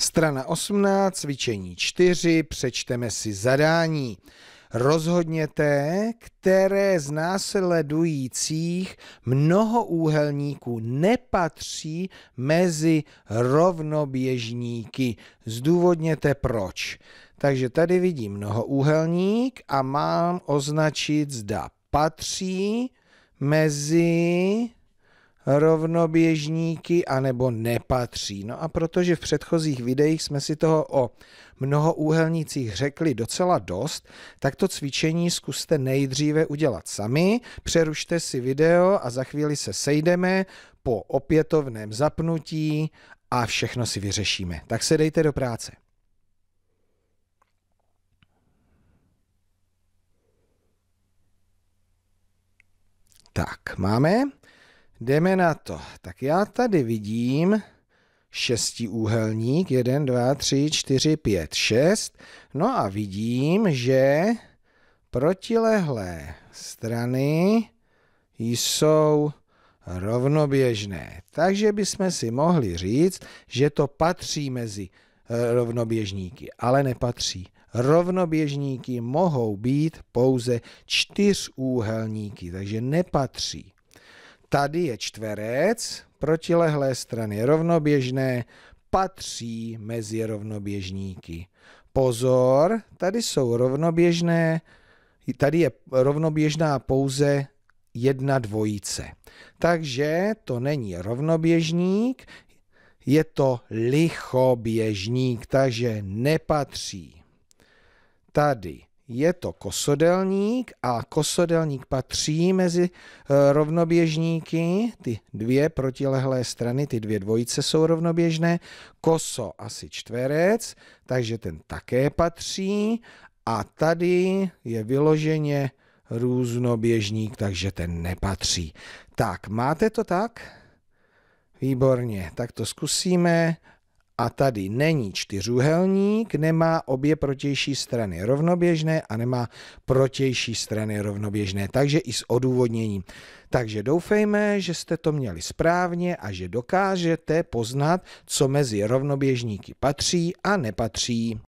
Strana 18, cvičení 4, přečteme si zadání. Rozhodněte, které z následujících mnohoúhelníků nepatří mezi rovnoběžníky. Zdůvodněte proč. Takže tady vidím mnohoúhelník a mám označit, zda patří mezi rovnoběžníky anebo nepatří. No a protože v předchozích videích jsme si toho o mnohoúhelnicích řekli docela dost, tak to cvičení zkuste nejdříve udělat sami, přerušte si video a za chvíli se sejdeme po opětovném zapnutí a všechno si vyřešíme. Tak se dejte do práce. Tak, máme. Jdeme na to. Tak já tady vidím šestiúhelník, 1, 2, 3, 4, 5, 6. No a vidím, že protilehlé strany jsou rovnoběžné. Takže bychom si mohli říct, že to patří mezi eh, rovnoběžníky, ale nepatří. Rovnoběžníky mohou být pouze čtyřúhelníky, takže nepatří. Tady je čtverec, protilehlé strany rovnoběžné, patří mezi rovnoběžníky. Pozor, tady jsou rovnoběžné, tady je rovnoběžná pouze jedna dvojice. Takže to není rovnoběžník, je to lichoběžník, takže nepatří. Tady je to kosodelník a kosodelník patří mezi eh, rovnoběžníky, ty dvě protilehlé strany, ty dvě dvojice jsou rovnoběžné, koso asi čtverec, takže ten také patří a tady je vyloženě různoběžník, takže ten nepatří. Tak, máte to tak? Výborně, tak to zkusíme a tady není čtyřúhelník, nemá obě protější strany rovnoběžné a nemá protější strany rovnoběžné, takže i s odůvodněním. Takže doufejme, že jste to měli správně a že dokážete poznat, co mezi rovnoběžníky patří a nepatří.